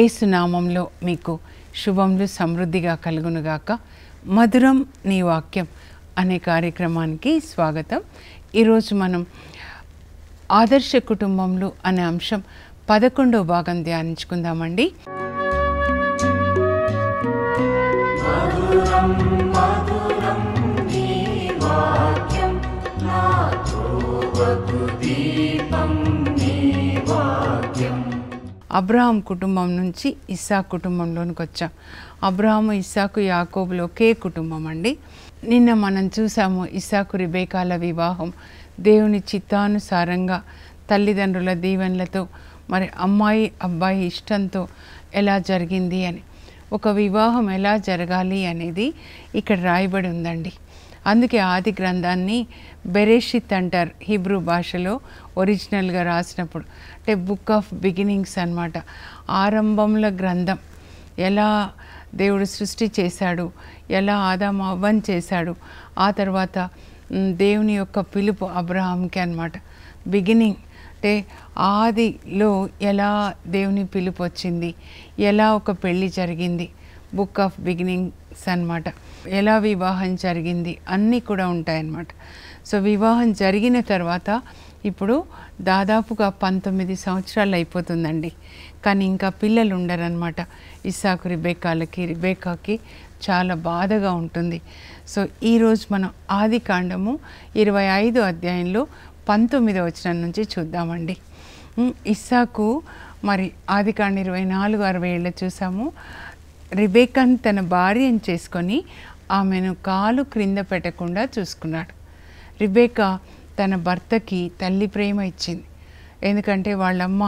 ఏసునామంలో మీకు శుభములు సమృద్ధిగా కలుగునుగాక మధురం నీ వాక్యం అనే కార్యక్రమానికి స్వాగతం ఈరోజు మనం ఆదర్శ కుటుంబంలో అనే అంశం పదకొండో భాగం ధ్యానించుకుందామండి మధురం అబ్రహాం కుటుంబం నుంచి ఇస్సా కుటుంబంలోనికి వచ్చాం అబ్రహాము ఇస్సాకు యాకోబులు ఒకే కుటుంబం అండి నిన్న మనం చూసాము ఇస్సాకు రిబేకాల వివాహం దేవుని చిత్తానుసారంగా తల్లిదండ్రుల దీవెనలతో మరి అమ్మాయి అబ్బాయి ఇష్టంతో ఎలా జరిగింది అని ఒక వివాహం ఎలా జరగాలి అనేది ఇక్కడ రాయబడి ఉందండి అందుకే ఆది గ్రంథాన్ని బెరేషిత్ అంటారు హిబ్రూ భాషలో ఒరిజినల్గా రాసినప్పుడు అంటే బుక్ ఆఫ్ బిగినింగ్స్ అనమాట ఆరంభంలో గ్రంథం ఎలా దేవుడు సృష్టి చేశాడు ఎలా ఆదాం అవ్వని చేశాడు ఆ తర్వాత దేవుని యొక్క పిలుపు అబ్రహాంకి అనమాట బిగినింగ్ అంటే ఆదిలో ఎలా దేవుని పిలుపు వచ్చింది ఎలా ఒక పెళ్ళి జరిగింది బుక్ ఆఫ్ బిగినింగ్స్ అనమాట ఎలా వివాహం జరిగింది అన్నీ కూడా ఉంటాయన్నమాట సో వివాహం జరిగిన తర్వాత ఇప్పుడు దాదాపుగా పంతొమ్మిది సంవత్సరాలు అయిపోతుందండి కానీ ఇంకా పిల్లలు ఉండరనమాట ఇసాకు రిబేకాలకి రిబేకాకి చాలా బాధగా ఉంటుంది సో ఈరోజు మనం ఆది కాండము ఇరవై ఐదు అధ్యాయంలో పంతొమ్మిదో వచ్చిన నుంచి చూద్దామండి ఇస్సాకు మరి ఆది కాండ ఇరవై నాలుగు అరవై ఏళ్ళ చూసాము రిబేకాన్ తన భార్యను చేసుకొని ఆమెను కాలు క్రింద పెట్టకుండా చూసుకున్నాడు రిబేకా తన భర్తకి తల్లి ప్రేమ ఇచ్చింది ఎందుకంటే వాళ్ళమ్మ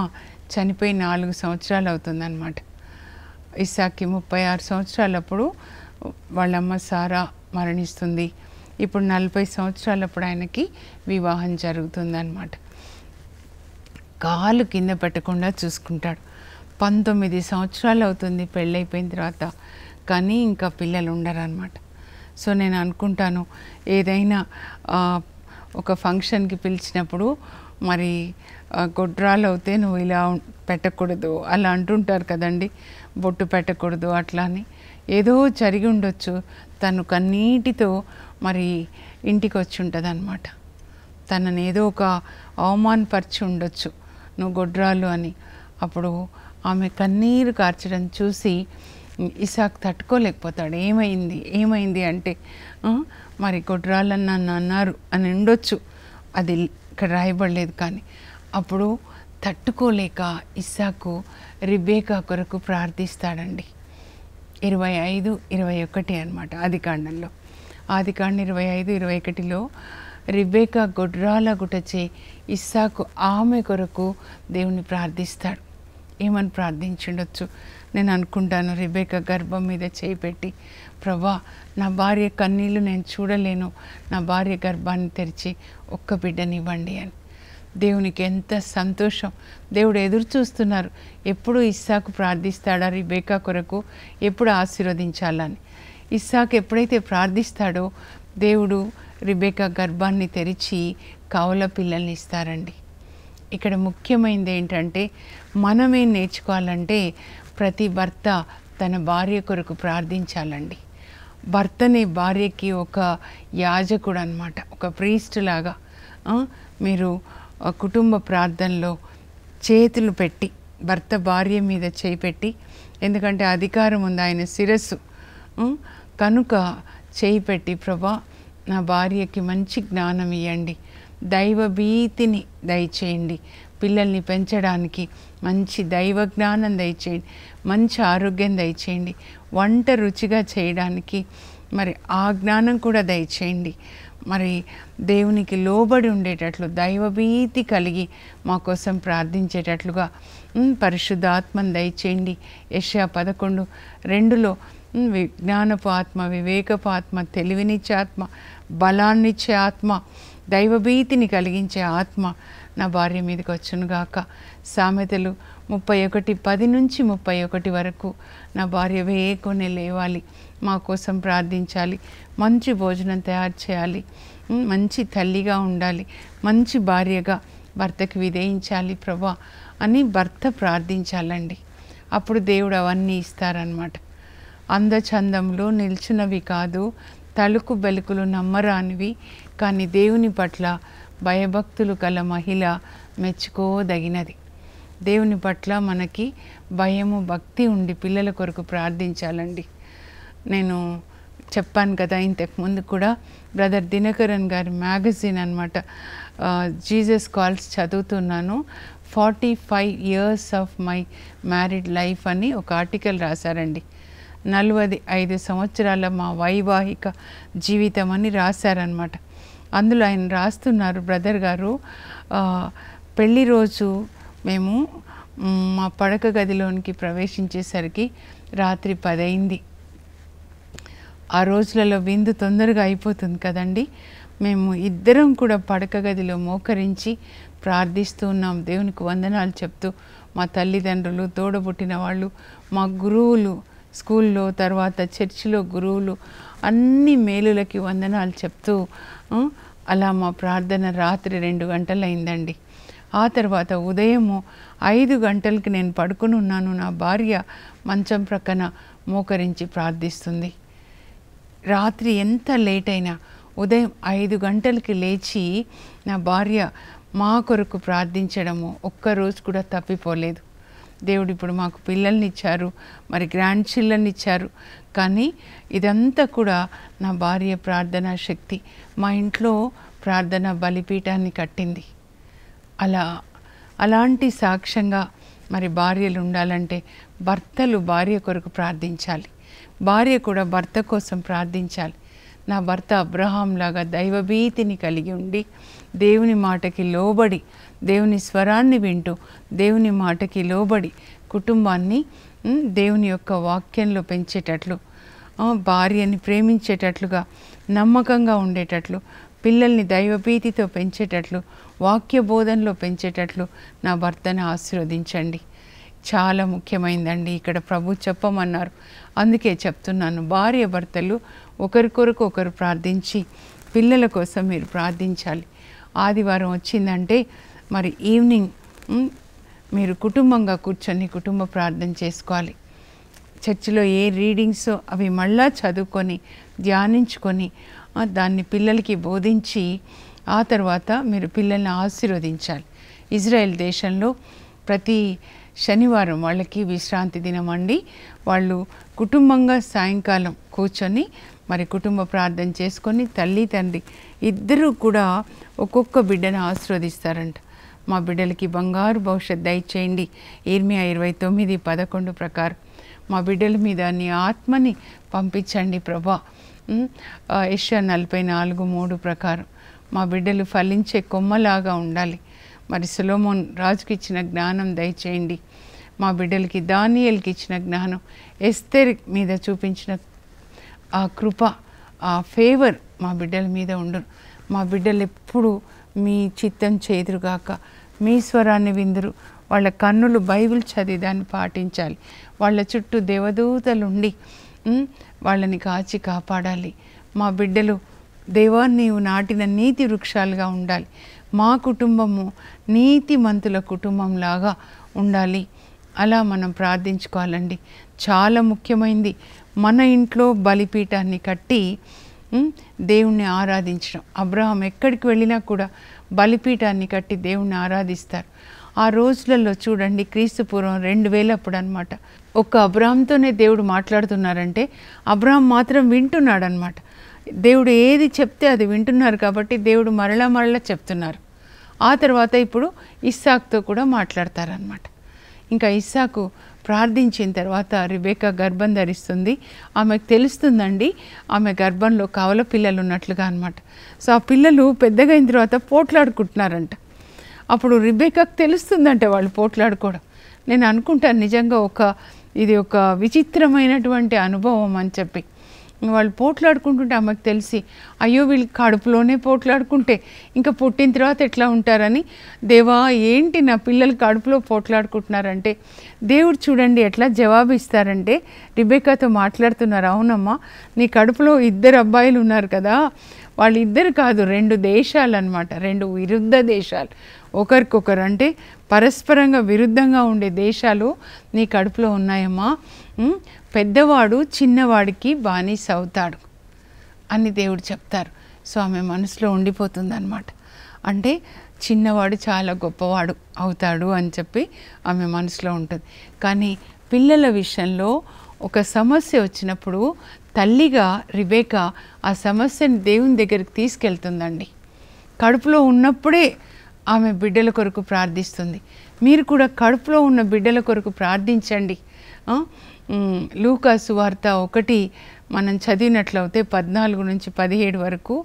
చనిపోయి నాలుగు సంవత్సరాలు అవుతుందన్నమాట ఇసాకి ముప్పై ఆరు సంవత్సరాలప్పుడు వాళ్ళమ్మ సారా మరణిస్తుంది ఇప్పుడు నలభై సంవత్సరాలప్పుడు ఆయనకి వివాహం జరుగుతుందన్నమాట కాలు కింద పెట్టకుండా చూసుకుంటాడు పంతొమ్మిది సంవత్సరాలు అవుతుంది పెళ్ళైపోయిన తర్వాత కానీ ఇంకా పిల్లలు ఉండరు అనమాట సో నేను అనుకుంటాను ఏదైనా ఒక ఫంక్షన్కి పిలిచినప్పుడు మరి గొడ్రాలు అవుతే నువ్వు ఇలా పెట్టకూడదు అలా అంటుంటారు కదండి బొట్టు పెట్టకూడదు అట్లా అని ఏదో జరిగి ఉండొచ్చు తను కన్నీటితో మరి ఇంటికి వచ్చి ఉంటుంది అనమాట తనని ఏదో ఒక అవమానపరిచి ఉండొచ్చు నువ్వు గొడ్రాలు అని అప్పుడు ఆమె కన్నీరు కార్చడం చూసి ఇసాక్ తట్టుకోలేకపోతాడు ఏమైంది ఏమైంది అంటే మరి గొడ్రాలన్న అన్నారు అని ఉండొచ్చు అది ఇక్కడ రాయబడలేదు కానీ అప్పుడు తట్టుకోలేక ఇస్సాకు రిబేకా కొరకు ప్రార్థిస్తాడండి ఇరవై ఐదు ఇరవై ఒకటి అనమాట ఆదికాండంలో ఆదికాండం ఇరవై ఐదు ఇరవై ఒకటిలో రిబేకా గొడ్రాల గుటచే ఇస్సాకు ఆమె కొరకు దేవుని ప్రార్థిస్తాడు ఏమని ప్రార్థించుండొచ్చు నేను అనుకుంటాను రిబేక గర్భం మీద చేయిపెట్టి ప్రభా నా భార్య కన్నీళ్ళు నేను చూడలేను నా భార్య గర్భాన్ని తెరిచి ఒక్క బిడ్డనివ్వండి అని దేవునికి ఎంత సంతోషం దేవుడు ఎదురు చూస్తున్నారు ఎప్పుడు ఇస్సాకు ప్రార్థిస్తాడా రిబేకా కొరకు ఎప్పుడు ఆశీర్వదించాలని ఇస్సాకు ఎప్పుడైతే ప్రార్థిస్తాడో దేవుడు రిబేకా గర్భాన్ని తెరిచి కావుల పిల్లల్ని ఇస్తారండి ఇక్కడ ముఖ్యమైనది ఏంటంటే మనమే నేర్చుకోవాలంటే ప్రతి భర్త తన భార్య కొరకు ప్రార్థించాలండి భర్తనే భార్యకి ఒక యాజకుడు అనమాట ఒక ప్రీస్ట్ లాగా మీరు కుటుంబ ప్రార్థనలో చేతులు పెట్టి భర్త భార్య మీద చేపెట్టి ఎందుకంటే అధికారం ఉంది ఆయన శిరస్సు కనుక చేయిపెట్టి ప్రభా నా భార్యకి మంచి జ్ఞానం ఇవ్వండి దైవ భీతిని దయచేయండి పిల్లల్ని పెంచడానికి మంచి దైవ జ్ఞానం దయచేయండి మంచి ఆరోగ్యం దయచేయండి వంట రుచిగా చేయడానికి మరి ఆ జ్ఞానం కూడా దయచేయండి మరి దేవునికి లోబడి ఉండేటట్లు దైవభీతి కలిగి మా కోసం ప్రార్థించేటట్లుగా పరిశుద్ధాత్మను దయచేయండి యష్యా పదకొండు రెండులో విజ్ఞానపు ఆత్మ వివేకపు ఆత్మ తెలివినిచ్చే ఆత్మ బలాన్నిచ్చే ఆత్మ దైవభీతిని కలిగించే ఆత్మ నా భార్య మీదకి వచ్చునుగాక సామెతలు ముప్పై ఒకటి పది నుంచి ముప్పై ఒకటి వరకు నా భార్య వేయకొని లేవాలి మా కోసం ప్రార్థించాలి మంచి భోజనం తయారు చేయాలి మంచి తల్లిగా ఉండాలి మంచి భార్యగా భర్తకి విధేయించాలి ప్రభా అని భర్త ప్రార్థించాలండి అప్పుడు దేవుడు అవన్నీ ఇస్తారనమాట అందచందంలో నిల్చున్నవి కాదు తలుకు బెలుకులు నమ్మరానివి కానీ దేవుని పట్ల భయభక్తులు కల మహిళ మెచ్చుకోదగినది దేవుని పట్ల మనకి భయము భక్తి ఉండి పిల్లల కొరకు ప్రార్థించాలండి నేను చెప్పాను కదా ఇంతకుముందు కూడా బ్రదర్ దినకరన్ గారి మ్యాగజైన్ అనమాట జీజస్ కాల్స్ చదువుతున్నాను forty five years of my married life అని ఒక ఆర్టికల్ రాశారండి నలభై ఐదు సంవత్సరాల మా వైవాహిక జీవితం అని రాశారనమాట అందులో ఆయన రాస్తున్నారు బ్రదర్ గారు పెళ్ళి రోజు మేము మా పడక గదిలోనికి ప్రవేశించేసరికి రాత్రి పదైంది ఆ రోజులలో విందు తొందరగా అయిపోతుంది కదండి మేము ఇద్దరం కూడా పడక గదిలో మోకరించి ప్రార్థిస్తూ ఉన్నాం దేవునికి వందనాలు చెప్తూ మా తల్లిదండ్రులు తోడబుట్టిన వాళ్ళు మా గురువులు స్కూల్లో తర్వాత చర్చిలో గురువులు అన్ని మేలులకి వందనాలు చెప్తూ అలా మా ప్రార్థన రాత్రి రెండు గంటలు అయిందండి ఆ తర్వాత ఉదయము ఐదు గంటలకి నేను పడుకుని ఉన్నాను నా భార్య మంచం ప్రక్కన మోకరించి ప్రార్థిస్తుంది రాత్రి ఎంత లేట్ అయినా ఉదయం ఐదు గంటలకి లేచి నా భార్య మా కొరకు ప్రార్థించడము ఒక్కరోజు కూడా తప్పిపోలేదు దేవుడు ఇప్పుడు మాకు పిల్లల్ని ఇచ్చారు మరి గ్రాండ్ చిల్డ్రన్ ఇచ్చారు కానీ ఇదంతా కూడా నా భార్య ప్రార్థనా శక్తి మా ఇంట్లో ప్రార్థన బలిపీఠాన్ని కట్టింది అలా అలాంటి సాక్ష్యంగా మరి భార్యలు ఉండాలంటే భర్తలు భార్య కొరకు ప్రార్థించాలి భార్య కూడా భర్త కోసం ప్రార్థించాలి నా భర్త అబ్రహాంలాగా దైవభీతిని కలిగి ఉండి దేవుని మాటకి లోబడి దేవుని స్వరాన్ని వింటూ దేవుని మాటకి లోబడి కుటుంబాన్ని దేవుని యొక్క వాక్యంలో పెంచేటట్లు భార్యని ప్రేమించేటట్లుగా నమ్మకంగా ఉండేటట్లు పిల్లల్ని దైవభీతితో పెంచేటట్లు వాక్య బోధనలో పెంచేటట్లు నా భర్తను ఆశీర్వదించండి చాలా ముఖ్యమైందండి ఇక్కడ ప్రభు చెప్పమన్నారు అందుకే చెప్తున్నాను భార్య భర్తలు ఒకరికొరకు ఒకరు ప్రార్థించి పిల్లల కోసం మీరు ప్రార్థించాలి ఆదివారం వచ్చిందంటే మరి ఈవినింగ్ మీరు కుటుంబంగా కూర్చొని కుటుంబ ప్రార్థన చేసుకోవాలి చర్చిలో ఏ రీడింగ్స్ అవి మళ్ళా చదువుకొని ధ్యానించుకొని దాన్ని పిల్లలకి బోధించి ఆ తర్వాత మీరు పిల్లల్ని ఆశీర్వదించాలి ఇజ్రాయెల్ దేశంలో ప్రతి శనివారం వాళ్ళకి విశ్రాంతి దినం అండి వాళ్ళు కుటుంబంగా సాయంకాలం కూర్చొని మరి కుటుంబ ప్రార్థన చేసుకొని తల్లి తండ్రి ఇద్దరూ కూడా ఒక్కొక్క బిడ్డను ఆశీర్వదిస్తారంట మా బిడ్డలకి బంగారు భవిష్యత్ దయచేయండి ఇర్మియా ఇరవై తొమ్మిది పదకొండు ప్రకారం మా బిడ్డల మీద నీ ఆత్మని పంపించండి ప్రభా ఏషియా నలభై నాలుగు మూడు ప్రకారం మా బిడ్డలు ఫలించే కొమ్మలాగా ఉండాలి మరి సులోమోన్ రాజుకి ఇచ్చిన జ్ఞానం దయచేయండి మా బిడ్డలకి దానియలకి ఇచ్చిన జ్ఞానం ఎస్తేర్ మీద చూపించిన ఆ కృప ఆ ఫేవర్ మా బిడ్డల మీద ఉండరు మా బిడ్డలు ఎప్పుడు మీ చిత్తం చేదురుగాక మీ స్వరాన్ని విందురు వాళ్ళ కన్నులు బైబిల్ చదివి దాన్ని పాటించాలి వాళ్ళ చుట్టూ దేవదూతలు ఉండి వాళ్ళని కాచి కాపాడాలి మా బిడ్డలు దేవాన్ని నాటిన నీతి వృక్షాలుగా ఉండాలి మా కుటుంబము నీతిమంతుల కుటుంబంలాగా ఉండాలి అలా మనం ప్రార్థించుకోవాలండి చాలా ముఖ్యమైనది మన ఇంట్లో బలిపీఠాన్ని కట్టి దేవుణ్ణి ఆరాధించడం అబ్రహం ఎక్కడికి వెళ్ళినా కూడా బలిపీఠాన్ని కట్టి దేవుణ్ణి ఆరాధిస్తారు ఆ రోజులలో చూడండి క్రీస్తుపూర్వం రెండు వేలప్పుడు అనమాట ఒక అబ్రామ్తోనే దేవుడు మాట్లాడుతున్నారంటే అబ్రామ్ మాత్రం వింటున్నాడు అనమాట దేవుడు ఏది చెప్తే అది వింటున్నారు కాబట్టి దేవుడు మరలా మరలా చెప్తున్నారు ఆ తర్వాత ఇప్పుడు ఇస్సాక్తో కూడా మాట్లాడతారనమాట ఇంకా ఇస్సాకు ప్రార్థించిన తర్వాత రిబేకా గర్భం ధరిస్తుంది ఆమెకు తెలుస్తుందండి ఆమె గర్భంలో కవల పిల్లలు ఉన్నట్లుగా అనమాట సో ఆ పిల్లలు పెద్దగా అయిన తర్వాత పోట్లాడుకుంటున్నారంట అప్పుడు రిబేకాకు తెలుస్తుందంటే వాళ్ళు పోట్లాడుకోవడం నేను అనుకుంటాను నిజంగా ఒక ఇది ఒక విచిత్రమైనటువంటి అనుభవం అని చెప్పి వాళ్ళు పోట్లాడుకుంటుంటే ఆమెకు తెలిసి అయ్యో వీళ్ళు కడుపులోనే పోట్లాడుకుంటే ఇంకా పుట్టిన తర్వాత ఎట్లా ఉంటారని దేవా ఏంటి నా పిల్లలు కడుపులో పోట్లాడుకుంటున్నారంటే దేవుడు చూడండి ఎట్లా జవాబు ఇస్తారంటే రిబేకాతో మాట్లాడుతున్నారు అవునమ్మా నీ కడుపులో ఇద్దరు అబ్బాయిలు ఉన్నారు కదా వాళ్ళిద్దరు కాదు రెండు దేశాలు అనమాట రెండు విరుద్ధ దేశాలు ఒకరికొకరు అంటే పరస్పరంగా విరుద్ధంగా ఉండే దేశాలు నీ కడుపులో ఉన్నాయమ్మా పెద్దవాడు చిన్నవాడికి బానిస అవుతాడు అని దేవుడు చెప్తారు సో ఆమె మనసులో ఉండిపోతుంది అనమాట అంటే చిన్నవాడు చాలా గొప్పవాడు అవుతాడు అని చెప్పి ఆమె మనసులో ఉంటుంది కానీ పిల్లల విషయంలో ఒక సమస్య వచ్చినప్పుడు తల్లిగా రివేక ఆ సమస్యను దేవుని దగ్గరికి తీసుకెళ్తుందండి కడుపులో ఉన్నప్పుడే ఆమె బిడ్డల కొరకు ప్రార్థిస్తుంది మీరు కూడా కడుపులో ఉన్న బిడ్డల కొరకు ప్రార్థించండి లూకాసు వార్త ఒకటి మనం చదివినట్లయితే పద్నాలుగు నుంచి పదిహేడు వరకు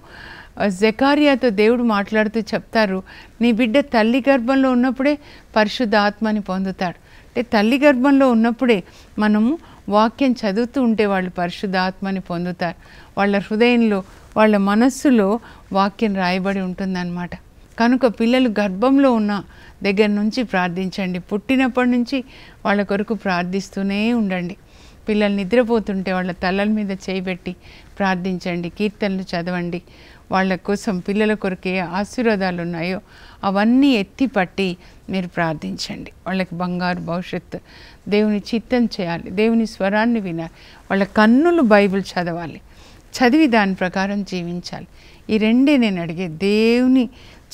జకారియాతో దేవుడు మాట్లాడుతూ చెప్తారు నీ బిడ్డ తల్లి గర్భంలో ఉన్నప్పుడే పరిశుద్ధ ఆత్మని పొందుతాడు అంటే తల్లి గర్భంలో ఉన్నప్పుడే మనము వాక్యం చదువుతూ ఉంటే వాళ్ళు పరిశుద్ధ ఆత్మని పొందుతారు వాళ్ళ హృదయంలో వాళ్ళ మనస్సులో వాక్యం రాయబడి ఉంటుందన్నమాట కనుక పిల్లలు గర్భంలో ఉన్న దగ్గర నుంచి ప్రార్థించండి పుట్టినప్పటి నుంచి వాళ్ళ కొరకు ప్రార్థిస్తూనే ఉండండి పిల్లలు నిద్రపోతుంటే వాళ్ళ తలల మీద చేయిబెట్టి ప్రార్థించండి కీర్తనలు చదవండి వాళ్ళ కోసం పిల్లల కొరకు ఏ ఆశీర్వాదాలు ఉన్నాయో అవన్నీ ఎత్తి పట్టి మీరు ప్రార్థించండి వాళ్ళకి బంగారు భవిష్యత్తు దేవుని చిత్తం చేయాలి దేవుని స్వరాన్ని వినాలి వాళ్ళ కన్నులు బైబిల్ చదవాలి చదివి దాని ప్రకారం జీవించాలి ఈ రెండే నేను అడిగే దేవుని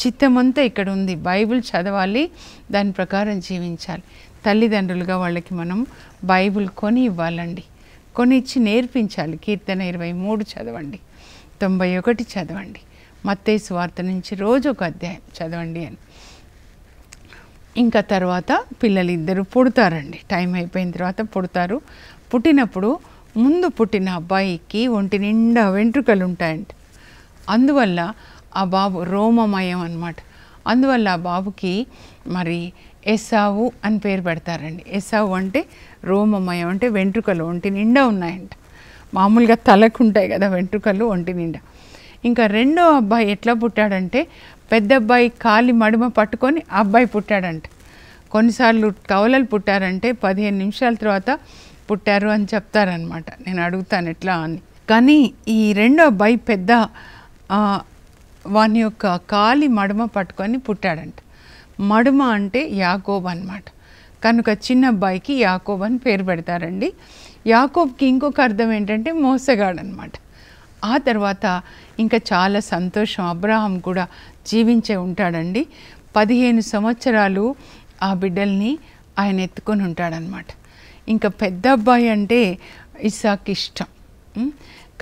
చిత్తమంతా ఇక్కడ ఉంది బైబిల్ చదవాలి దాని ప్రకారం జీవించాలి తల్లిదండ్రులుగా వాళ్ళకి మనం బైబిల్ కొని ఇవ్వాలండి కొని ఇచ్చి నేర్పించాలి కీర్తన ఇరవై మూడు చదవండి తొంభై ఒకటి చదవండి మత్తేసు వార్త నుంచి రోజు ఒక అధ్యాయం చదవండి అని ఇంకా తర్వాత పిల్లలు ఇద్దరు పుడతారండి టైం అయిపోయిన తర్వాత పుడతారు పుట్టినప్పుడు ముందు పుట్టిన అబ్బాయికి ఒంటి నిండా వెంట్రుకలు ఉంటాయంట అందువల్ల ఆ బాబు రోమమయం అనమాట అందువల్ల ఆ బాబుకి మరి ఎస్సావు అని పేరు పెడతారండి ఎస్సావు అంటే రోమమయం అంటే వెంట్రుకలు ఒంటి నిండా ఉన్నాయంట మామూలుగా తలకు ఉంటాయి కదా వెంట్రుకలు ఒంటి నిండా ఇంకా రెండో అబ్బాయి ఎట్లా పుట్టాడంటే పెద్ద అబ్బాయి కాలి మడుమ పట్టుకొని అబ్బాయి పుట్టాడంట కొన్నిసార్లు కవలలు పుట్టారంటే పదిహేను నిమిషాల తర్వాత పుట్టారు అని చెప్తారనమాట నేను అడుగుతాను ఎట్లా అని కానీ ఈ రెండో అబ్బాయి పెద్ద వాని యొక్క కాలి మడమ పట్టుకొని పుట్టాడంట మడమ అంటే యాకోబ్ అనమాట కనుక చిన్న అబ్బాయికి యాకోబ్ అని పేరు పెడతారండి యాకోబ్కి ఇంకొక అర్థం ఏంటంటే మోసగాడు అనమాట ఆ తర్వాత ఇంకా చాలా సంతోషం అబ్రాహం కూడా జీవించే ఉంటాడండి పదిహేను సంవత్సరాలు ఆ బిడ్డల్ని ఆయన ఎత్తుకొని ఉంటాడనమాట ఇంకా పెద్ద అబ్బాయి అంటే ఇసాక్ ఇష్టం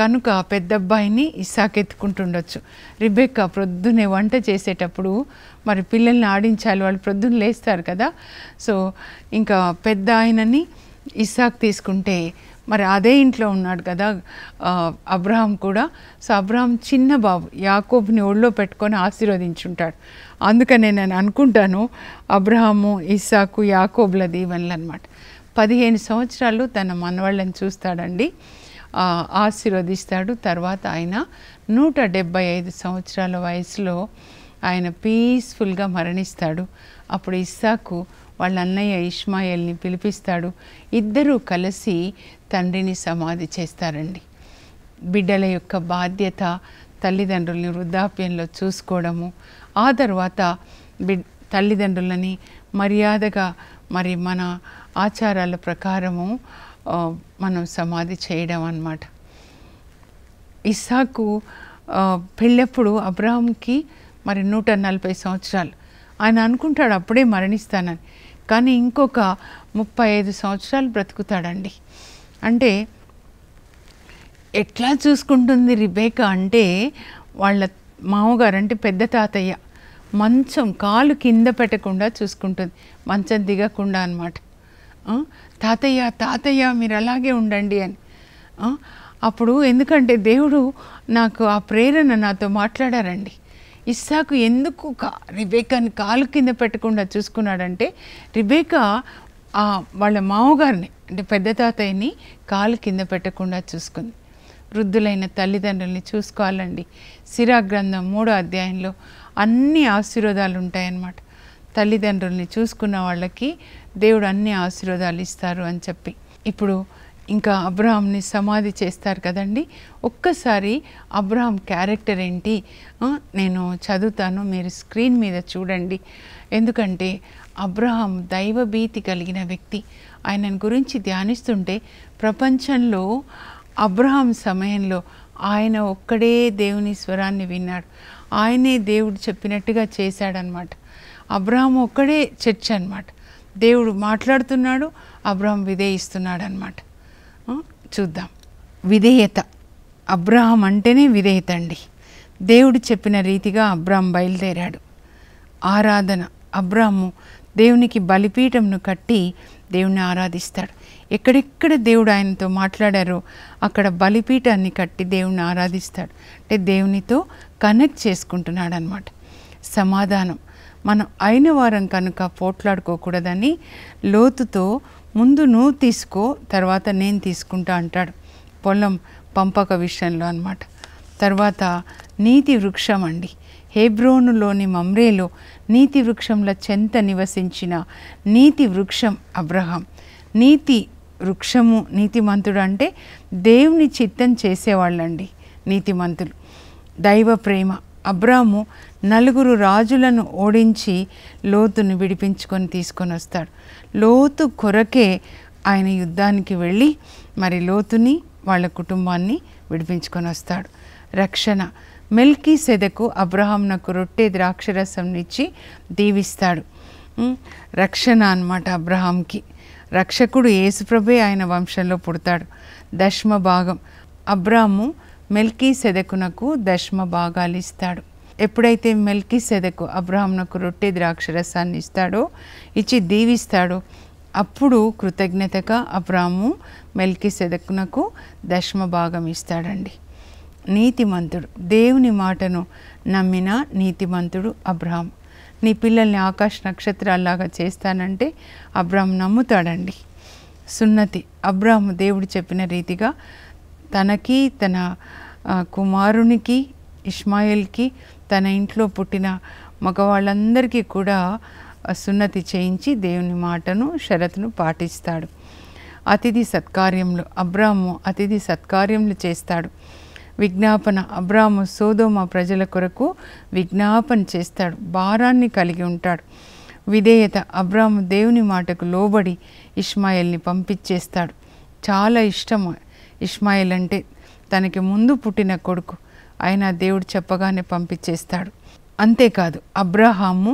కనుక పెద్దబ్బాయిని ఇసాకెత్తుకుంటుండొచ్చు రిబెక్క ప్రొద్దునే వంట చేసేటప్పుడు మరి పిల్లల్ని ఆడించాలి వాళ్ళు ప్రొద్దున లేస్తారు కదా సో ఇంకా పెద్ద ఆయనని ఇసాక్ తీసుకుంటే మరి అదే ఇంట్లో ఉన్నాడు కదా అబ్రహాం కూడా సో అబ్రహాం చిన్న బాబు యాకోబ్ని ఒళ్ళో పెట్టుకొని ఆశీర్వదించుంటాడు అందుకనే నేను అనుకుంటాను అబ్రహాము ఇస్సాకు యాకోబ్ల దీవెనలు అనమాట పదిహేను సంవత్సరాలు తన మనవాళ్ళని చూస్తాడండి ఆశీర్వదిస్తాడు తర్వాత ఆయన నూట డెబ్భై ఐదు సంవత్సరాల వయసులో ఆయన పీస్ఫుల్గా మరణిస్తాడు అప్పుడు ఇస్సాకు వాళ్ళ అన్నయ్య ఇష్మాయిల్ని పిలిపిస్తాడు ఇద్దరూ కలిసి తండ్రిని సమాధి చేస్తారండి బిడ్డల యొక్క బాధ్యత తల్లిదండ్రుల్ని వృద్ధాప్యంలో చూసుకోవడము ఆ తర్వాత బి తల్లిదండ్రులని మర్యాదగా మరి మన ఆచారాల ప్రకారము మనం సమాధి చేయడం అన్నమాట ఇస్సాకు పెళ్ళప్పుడు అబ్రాహంకి మరి నూట నలభై సంవత్సరాలు ఆయన అనుకుంటాడు అప్పుడే మరణిస్తానని కానీ ఇంకొక ముప్పై ఐదు సంవత్సరాలు బ్రతుకుతాడండి అంటే ఎట్లా చూసుకుంటుంది రిబేక అంటే వాళ్ళ మామగారు అంటే పెద్ద తాతయ్య మంచం కాలు కింద పెట్టకుండా చూసుకుంటుంది మంచం దిగకుండా అనమాట తాతయ్య తాతయ్య మీరు అలాగే ఉండండి అని అప్పుడు ఎందుకంటే దేవుడు నాకు ఆ ప్రేరణ నాతో మాట్లాడారండి ఇస్సాకు ఎందుకు కా రిబేకాని కాలు కింద పెట్టకుండా చూసుకున్నాడంటే రిబేకా వాళ్ళ మామగారిని అంటే పెద్ద తాతయ్యని కాలు కింద పెట్టకుండా చూసుకుంది వృద్ధులైన తల్లిదండ్రుల్ని చూసుకోవాలండి సిరా గ్రంథం మూడో అధ్యాయంలో అన్ని ఆశీర్వాదాలు ఉంటాయన్నమాట తల్లిదండ్రుల్ని చూసుకున్న వాళ్ళకి దేవుడు అన్ని ఆశీర్వాదాలు ఇస్తారు అని చెప్పి ఇప్పుడు ఇంకా అబ్రహాంని సమాధి చేస్తారు కదండి ఒక్కసారి అబ్రహాం క్యారెక్టర్ ఏంటి నేను చదువుతాను మీరు స్క్రీన్ మీద చూడండి ఎందుకంటే అబ్రహాం దైవభీతి కలిగిన వ్యక్తి ఆయనను గురించి ధ్యానిస్తుంటే ప్రపంచంలో అబ్రహాం సమయంలో ఆయన ఒక్కడే దేవుని స్వరాన్ని విన్నాడు ఆయనే దేవుడు చెప్పినట్టుగా చేశాడనమాట అబ్రహాం ఒక్కడే చర్చ్ అనమాట దేవుడు మాట్లాడుతున్నాడు అబ్రహం విధేయిస్తున్నాడు అనమాట చూద్దాం విధేయత అబ్రహం అంటేనే విధేయత అండి దేవుడు చెప్పిన రీతిగా అబ్రహం బయలుదేరాడు ఆరాధన అబ్రహము దేవునికి బలిపీఠంను కట్టి దేవుణ్ణి ఆరాధిస్తాడు ఎక్కడెక్కడ దేవుడు ఆయనతో మాట్లాడారో అక్కడ బలిపీఠాన్ని కట్టి దేవుణ్ణి ఆరాధిస్తాడు అంటే దేవునితో కనెక్ట్ చేసుకుంటున్నాడు అనమాట సమాధానం మనం అయిన వారం కనుక పోట్లాడుకోకూడదని లోతుతో ముందు నువ్వు తీసుకో తర్వాత నేను తీసుకుంటా అంటాడు పొలం పంపక విషయంలో అనమాట తర్వాత నీతి వృక్షం అండి హేబ్రోనులోని మమ్రేలో నీతి వృక్షంలో చెంత నివసించిన నీతి వృక్షం అబ్రహం నీతి వృక్షము నీతిమంతుడు అంటే దేవుని చిత్తం చేసేవాళ్ళండి నీతిమంతులు దైవ ప్రేమ అబ్రాము నలుగురు రాజులను ఓడించి లోతును విడిపించుకొని తీసుకొని వస్తాడు లోతు కొరకే ఆయన యుద్ధానికి వెళ్ళి మరి లోతుని వాళ్ళ కుటుంబాన్ని విడిపించుకొని వస్తాడు రక్షణ మెల్కీ సెదకు అబ్రహాంనకు రొట్టె ద్రాక్షరసం ఇచ్చి దీవిస్తాడు రక్షణ అనమాట అబ్రహాంకి రక్షకుడు యేసుప్రభే ఆయన వంశంలో పుడతాడు దశమ భాగం అబ్రాము మెల్కీ సెదకునకు దశమ భాగాలు ఇస్తాడు ఎప్పుడైతే మెల్కి సెదకు అబ్రాహ్మణకు రొట్టె ద్రాక్ష రసాన్ని ఇస్తాడో ఇచ్చి దీవిస్తాడో అప్పుడు కృతజ్ఞతగా అబ్రాహ్ము మెల్కి సెదకునకు దశమ భాగం ఇస్తాడండి నీతిమంతుడు దేవుని మాటను నమ్మిన నీతిమంతుడు అబ్రాహం నీ పిల్లల్ని ఆకాశ నక్షత్రాల్లాగా చేస్తానంటే అబ్రాహం నమ్ముతాడండి సున్నతి అబ్రాహం దేవుడు చెప్పిన రీతిగా తనకి తన కుమారునికి ఇస్మాయిల్కి తన ఇంట్లో పుట్టిన మగవాళ్ళందరికీ కూడా సున్నతి చేయించి దేవుని మాటను షరతును పాటిస్తాడు అతిథి సత్కార్యములు అబ్రాహ్ము అతిథి సత్కార్యములు చేస్తాడు విజ్ఞాపన అబ్రాము సోదోమ ప్రజల కొరకు విజ్ఞాపన చేస్తాడు భారాన్ని కలిగి ఉంటాడు విధేయత అబ్రాహ్ము దేవుని మాటకు లోబడి ఇష్మాయిల్ని పంపించేస్తాడు చాలా ఇష్టం ఇష్మాయిల్ అంటే తనకి ముందు పుట్టిన కొడుకు ఆయన దేవుడు చెప్పగానే పంపించేస్తాడు అంతేకాదు అబ్రహాము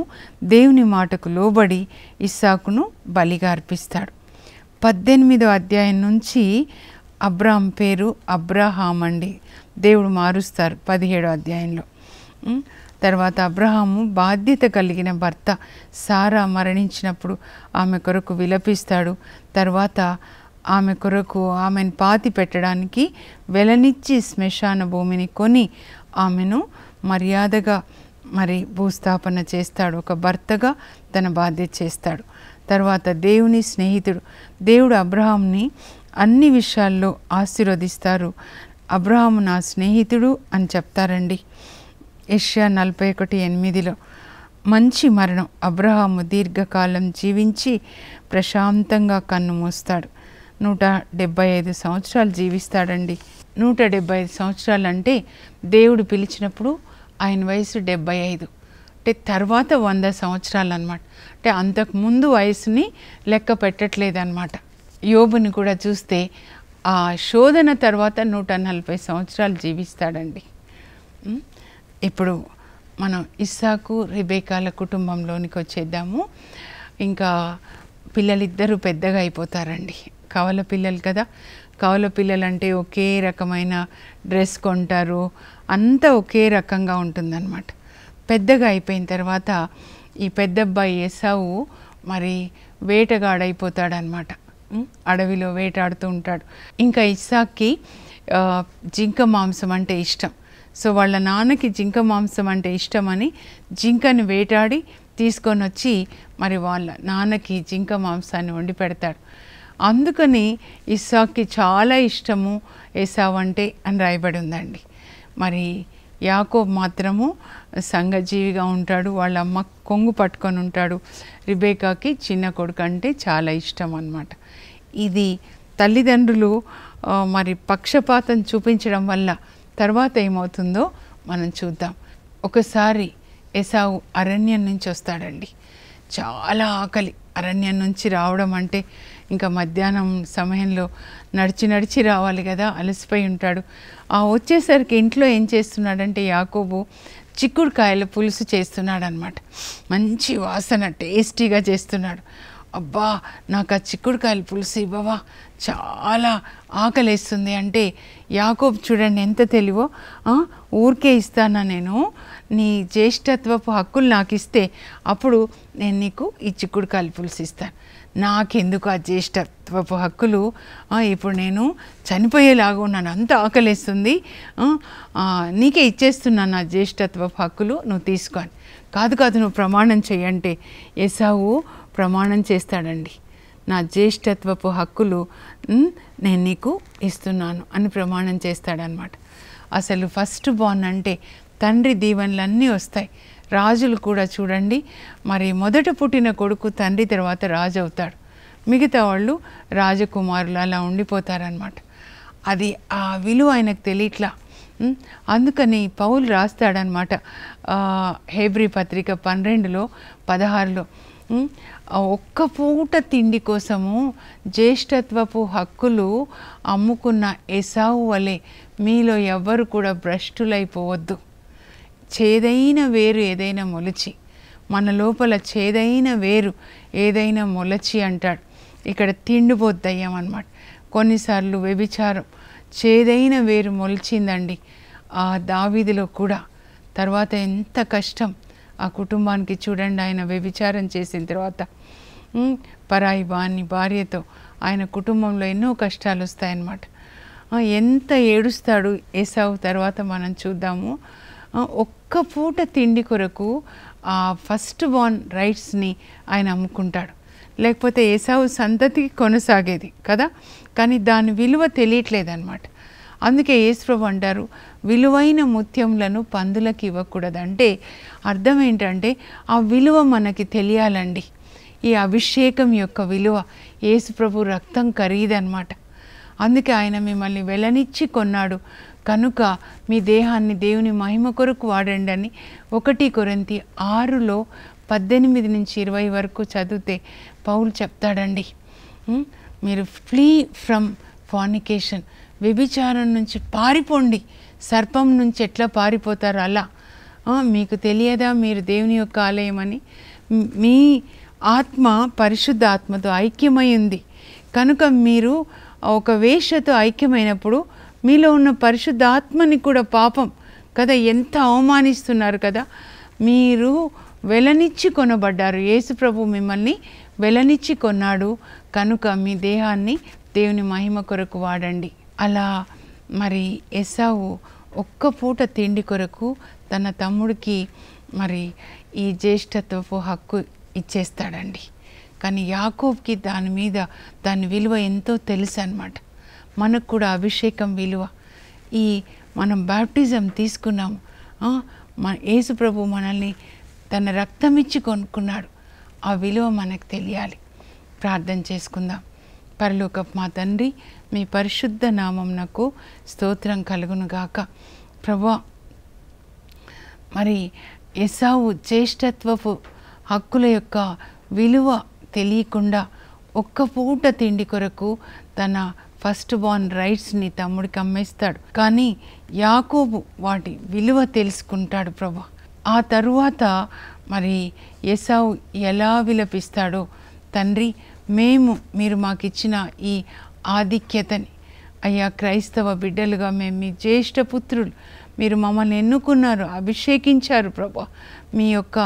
దేవుని మాటకు లోబడి ఇస్సాకును బలిగా అర్పిస్తాడు పద్దెనిమిదో అధ్యాయం నుంచి అబ్రాహం పేరు అబ్రహాం అండి దేవుడు మారుస్తారు పదిహేడో అధ్యాయంలో తర్వాత అబ్రహాము బాధ్యత కలిగిన భర్త సారా మరణించినప్పుడు ఆమె కొరకు విలపిస్తాడు తర్వాత ఆమె కొరకు ఆమెను పాతి పెట్టడానికి వెలనిచ్చి శ్మశాన భూమిని కొని ఆమెను మర్యాదగా మరి భూస్థాపన చేస్తాడు ఒక భర్తగా తన బాధ్యత చేస్తాడు తర్వాత దేవుని స్నేహితుడు దేవుడు అబ్రహాంని అన్ని విషయాల్లో ఆశీర్వదిస్తారు అబ్రహాము నా స్నేహితుడు అని చెప్తారండి ఏషియా నలభై ఒకటి ఎనిమిదిలో మంచి మరణం అబ్రహాము దీర్ఘకాలం జీవించి ప్రశాంతంగా కన్ను మూస్తాడు నూట డెబ్బై ఐదు సంవత్సరాలు జీవిస్తాడండి నూట డెబ్బై ఐదు సంవత్సరాలు అంటే దేవుడు పిలిచినప్పుడు ఆయన వయసు డెబ్బై ఐదు అంటే తర్వాత వంద సంవత్సరాలు అనమాట అంటే అంతకుముందు వయసుని లెక్క పెట్టట్లేదన్నమాట యోబుని కూడా చూస్తే ఆ శోధన తర్వాత నూట నలభై సంవత్సరాలు జీవిస్తాడండి ఇప్పుడు మనం ఇస్సాకు రిబేకాల కుటుంబంలోనికి వచ్చేద్దాము ఇంకా పిల్లలిద్దరూ పెద్దగా అయిపోతారండి కవల పిల్లలు కదా కవల పిల్లలు అంటే ఒకే రకమైన డ్రెస్ కొంటారు అంతా ఒకే రకంగా ఉంటుందన్నమాట పెద్దగా అయిపోయిన తర్వాత ఈ పెద్దబ్బాయి ఎసావు మరి వేటగాడైపోతాడనమాట అడవిలో వేటాడుతూ ఉంటాడు ఇంకా ఇస్సాక్కి జింక మాంసం అంటే ఇష్టం సో వాళ్ళ నాన్నకి జింక మాంసం అంటే ఇష్టమని జింకను వేటాడి తీసుకొని వచ్చి మరి వాళ్ళ నాన్నకి జింక మాంసాన్ని వండి పెడతాడు అందుకని ఇస్సాక్కి చాలా ఇష్టము ఏసావు అంటే అని రాయబడి ఉందండి మరి యాకోబ్ మాత్రము సంఘజీవిగా ఉంటాడు వాళ్ళ అమ్మ కొంగు పట్టుకొని ఉంటాడు రిబేకాకి చిన్న కొడుకు అంటే చాలా ఇష్టం అన్నమాట ఇది తల్లిదండ్రులు మరి పక్షపాతం చూపించడం వల్ల తర్వాత ఏమవుతుందో మనం చూద్దాం ఒకసారి ఎసావు అరణ్యం నుంచి వస్తాడండి చాలా ఆకలి అరణ్యం నుంచి రావడం అంటే ఇంకా మధ్యాహ్నం సమయంలో నడిచి నడిచి రావాలి కదా అలసిపోయి ఉంటాడు ఆ వచ్చేసరికి ఇంట్లో ఏం చేస్తున్నాడంటే యాకోబు చిక్కుడుకాయల పులుసు చేస్తున్నాడు అనమాట మంచి వాసన టేస్టీగా చేస్తున్నాడు అబ్బా నాకు ఆ చిక్కుడుకాయల పులుసు ఇవ్వవా చాలా ఆకలేస్తుంది అంటే యాకోబ్ చూడండి ఎంత తెలివో ఊరికే ఇస్తానా నేను నీ జ్యేష్ఠత్వపు హక్కులు నాకు ఇస్తే అప్పుడు నేను నీకు ఈ చిక్కుడుకాయల పులుసు ఇస్తాను నాకెందుకు ఆ జ్యేష్ఠత్వపు హక్కులు ఇప్పుడు నేను చనిపోయేలాగా ఉన్నాను అంత ఆకలిస్తుంది నీకే ఇచ్చేస్తున్నాను నా జ్యేష్ఠత్వపు హక్కులు నువ్వు తీసుకోని కాదు కాదు నువ్వు ప్రమాణం చేయంటే ఎసావు ప్రమాణం చేస్తాడండి నా జ్యేష్ఠత్వపు హక్కులు నేను నీకు ఇస్తున్నాను అని ప్రమాణం చేస్తాడనమాట అసలు ఫస్ట్ బాన్ అంటే తండ్రి దీవెనలన్నీ వస్తాయి రాజులు కూడా చూడండి మరి మొదట పుట్టిన కొడుకు తండ్రి తర్వాత రాజు అవుతాడు మిగతా వాళ్ళు రాజకుమారులు అలా ఉండిపోతారనమాట అది ఆ విలువ ఆయనకు తెలియట్లా అందుకని పౌలు రాస్తాడనమాట హేబ్రి పత్రిక పన్నెండులో పదహారులో ఒక్క పూట తిండి కోసము జ్యేష్ఠత్వపు హక్కులు అమ్ముకున్న ఎసావు వలె మీలో ఎవ్వరు కూడా భ్రష్టులైపోవద్దు చేదైన వేరు ఏదైనా మొలచి మన లోపల చేదైన వేరు ఏదైనా మొలచి అంటాడు ఇక్కడ తిండిపోద్దయ్యాం అనమాట కొన్నిసార్లు వ్యభిచారం చేదైన వేరు మొలిచిందండి ఆ దావీదిలో కూడా తర్వాత ఎంత కష్టం ఆ కుటుంబానికి చూడండి ఆయన వ్యభిచారం చేసిన తర్వాత పరాయి వాణ్ణి భార్యతో ఆయన కుటుంబంలో ఎన్నో కష్టాలు వస్తాయన్నమాట ఎంత ఏడుస్తాడు ఏసావు తర్వాత మనం చూద్దాము ఒక్క ఒక్క పూట తిండి కొరకు ఆ ఫస్ట్ బాన్ రైట్స్ని ఆయన అమ్ముకుంటాడు లేకపోతే ఏసావు సంతతి కొనసాగేది కదా కానీ దాని విలువ తెలియట్లేదన్నమాట అందుకే యేసుప్రభు అంటారు విలువైన ముత్యములను పందులకు ఇవ్వకూడదు అంటే అర్థం ఏంటంటే ఆ విలువ మనకి తెలియాలండి ఈ అభిషేకం యొక్క విలువ యేసుప్రభు రక్తం ఖరీదన్నమాట అందుకే ఆయన మిమ్మల్ని వెలనిచ్చి కొన్నాడు కనుక మీ దేహాన్ని దేవుని మహిమ కొరకు వాడండి అని ఒకటి కొరంతి ఆరులో పద్దెనిమిది నుంచి ఇరవై వరకు చదివితే పౌలు చెప్తాడండి మీరు ఫ్లీ ఫ్రమ్ ఫానికేషన్ వ్యభిచారం నుంచి పారిపోండి సర్పం నుంచి ఎట్లా పారిపోతారు అలా మీకు తెలియదా మీరు దేవుని యొక్క ఆలయం అని మీ ఆత్మ పరిశుద్ధ ఆత్మతో ఐక్యమై ఉంది కనుక మీరు ఒక వేషతో ఐక్యమైనప్పుడు మీలో ఉన్న పరిశుద్ధాత్మని కూడా పాపం కదా ఎంత అవమానిస్తున్నారు కదా మీరు వెలనిచ్చి కొనబడ్డారు యేసుప్రభు మిమ్మల్ని వెలనిచ్చి కొన్నాడు కనుక మీ దేహాన్ని దేవుని మహిమ కొరకు వాడండి అలా మరి ఎసావు ఒక్క పూట తిండి కొరకు తన తమ్ముడికి మరి ఈ జ్యేష్ఠత్వపు హక్కు ఇచ్చేస్తాడండి కానీ యాకోబ్కి దాని మీద దాని విలువ ఎంతో తెలుసు అనమాట మనకు కూడా అభిషేకం విలువ ఈ మనం బ్యాప్టిజం తీసుకున్నాము మన ప్రభు మనల్ని తన రక్తం ఇచ్చి కొనుక్కున్నాడు ఆ విలువ మనకు తెలియాలి ప్రార్థన చేసుకుందాం పరలోకపు మా తండ్రి మీ పరిశుద్ధ నామంనకు స్తోత్రం కలుగునుగాక ప్రభు మరి ఎసావు చేష్టత్వపు హక్కుల యొక్క విలువ తెలియకుండా ఒక్క పూట తిండి కొరకు తన ఫస్ట్ బార్న్ రైట్స్ని తమ్ముడికి అమ్మేస్తాడు కానీ యాకోబు వాటి విలువ తెలుసుకుంటాడు ప్రభా ఆ తరువాత మరి ఎసావు ఎలా విలపిస్తాడో తండ్రి మేము మీరు మాకిచ్చిన ఈ ఆధిక్యతని అయ్యా క్రైస్తవ బిడ్డలుగా మేము మీ జ్యేష్ఠ పుత్రులు మీరు మమ్మల్ని ఎన్నుకున్నారు అభిషేకించారు ప్రభా మీ యొక్క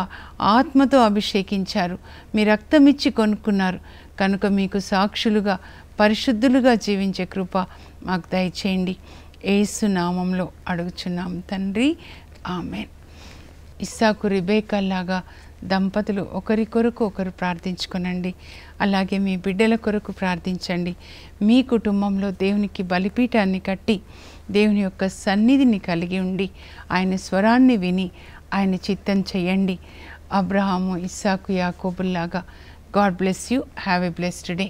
ఆత్మతో అభిషేకించారు మీ రక్తం ఇచ్చి కొనుక్కున్నారు కనుక మీకు సాక్షులుగా పరిశుద్ధులుగా జీవించే కృప మాకు దయచేయండి ఏసునామంలో అడుగుచున్నాం తండ్రి ఆమె ఇస్సాకు రిబేకల్లాగా దంపతులు ఒకరి కొరకు ఒకరు ప్రార్థించుకునండి అలాగే మీ బిడ్డల కొరకు ప్రార్థించండి మీ కుటుంబంలో దేవునికి బలిపీఠాన్ని కట్టి దేవుని యొక్క సన్నిధిని కలిగి ఉండి ఆయన స్వరాన్ని విని ఆయన చిత్తం చేయండి అబ్రహాము ఇస్సాకు యాకోబుల్లాగా God bless you have a blessed day